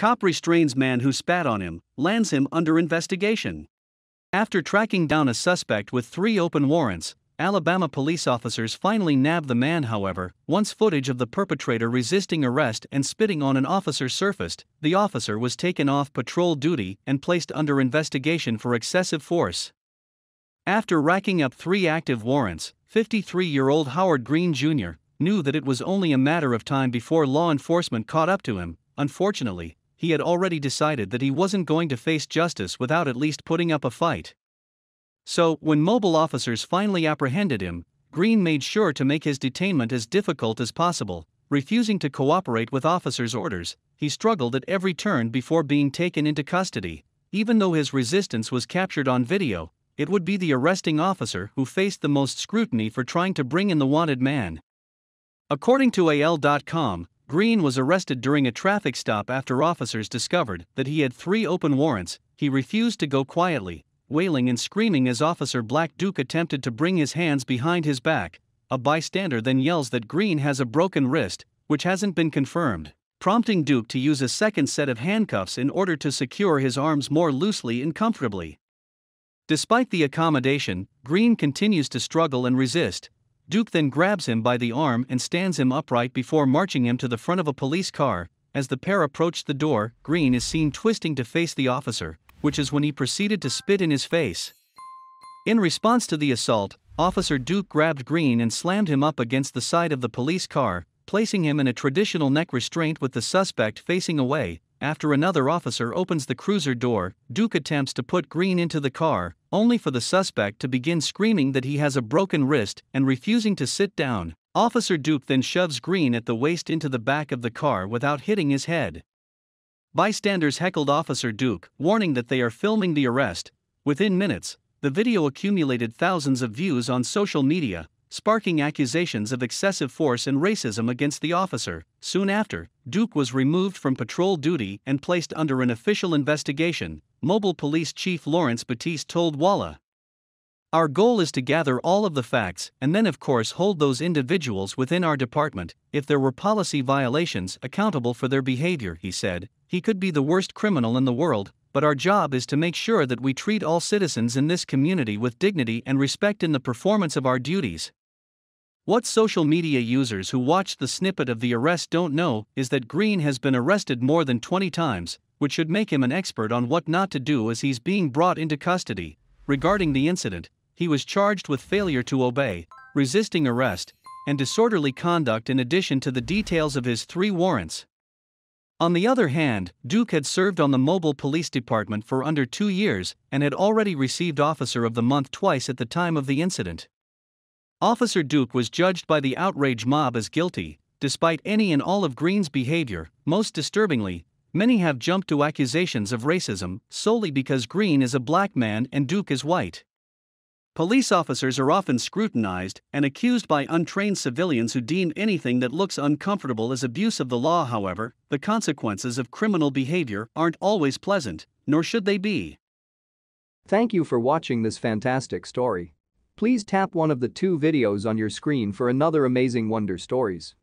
Cop restrains man who spat on him, lands him under investigation. After tracking down a suspect with three open warrants, Alabama police officers finally nab the man, however. Once footage of the perpetrator resisting arrest and spitting on an officer surfaced, the officer was taken off patrol duty and placed under investigation for excessive force. After racking up three active warrants, 53 year old Howard Green Jr. knew that it was only a matter of time before law enforcement caught up to him. Unfortunately, he had already decided that he wasn't going to face justice without at least putting up a fight. So, when mobile officers finally apprehended him, Green made sure to make his detainment as difficult as possible, refusing to cooperate with officers' orders, he struggled at every turn before being taken into custody. Even though his resistance was captured on video, it would be the arresting officer who faced the most scrutiny for trying to bring in the wanted man. According to AL.com, Green was arrested during a traffic stop after officers discovered that he had three open warrants. He refused to go quietly, wailing and screaming as Officer Black Duke attempted to bring his hands behind his back. A bystander then yells that Green has a broken wrist, which hasn't been confirmed, prompting Duke to use a second set of handcuffs in order to secure his arms more loosely and comfortably. Despite the accommodation, Green continues to struggle and resist, Duke then grabs him by the arm and stands him upright before marching him to the front of a police car. As the pair approached the door, Green is seen twisting to face the officer, which is when he proceeded to spit in his face. In response to the assault, Officer Duke grabbed Green and slammed him up against the side of the police car, placing him in a traditional neck restraint with the suspect facing away, after another officer opens the cruiser door, Duke attempts to put Green into the car, only for the suspect to begin screaming that he has a broken wrist and refusing to sit down. Officer Duke then shoves Green at the waist into the back of the car without hitting his head. Bystanders heckled Officer Duke, warning that they are filming the arrest. Within minutes, the video accumulated thousands of views on social media, sparking accusations of excessive force and racism against the officer. Soon after, Duke was removed from patrol duty and placed under an official investigation, Mobile Police Chief Lawrence Batiste told Walla. Our goal is to gather all of the facts and then, of course, hold those individuals within our department, if there were policy violations, accountable for their behavior, he said. He could be the worst criminal in the world, but our job is to make sure that we treat all citizens in this community with dignity and respect in the performance of our duties. What social media users who watched the snippet of the arrest don't know is that Green has been arrested more than 20 times, which should make him an expert on what not to do as he's being brought into custody. Regarding the incident, he was charged with failure to obey, resisting arrest, and disorderly conduct in addition to the details of his three warrants. On the other hand, Duke had served on the Mobile Police Department for under two years and had already received Officer of the Month twice at the time of the incident. Officer Duke was judged by the outraged mob as guilty, despite any and all of Green's behavior. Most disturbingly, many have jumped to accusations of racism solely because Green is a black man and Duke is white. Police officers are often scrutinized and accused by untrained civilians who deem anything that looks uncomfortable as abuse of the law, however, the consequences of criminal behavior aren't always pleasant, nor should they be. Thank you for watching this fantastic story. Please tap one of the two videos on your screen for another amazing wonder stories.